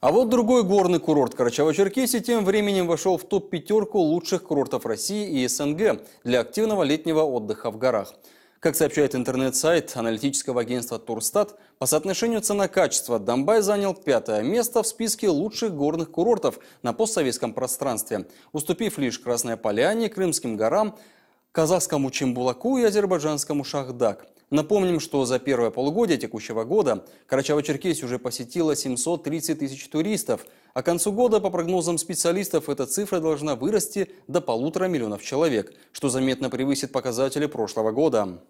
А вот другой горный курорт Карачаево-Черкесии тем временем вошел в топ-пятерку лучших курортов России и СНГ для активного летнего отдыха в горах. Как сообщает интернет-сайт аналитического агентства Турстат, по соотношению цена-качество Донбай занял пятое место в списке лучших горных курортов на постсоветском пространстве, уступив лишь Красной Поляне, Крымским горам, казахскому Чембулаку и азербайджанскому Шахдак. Напомним, что за первое полугодие текущего года Карачаево-Черкесию уже посетило 730 тысяч туристов, а к концу года, по прогнозам специалистов, эта цифра должна вырасти до полутора миллионов человек, что заметно превысит показатели прошлого года.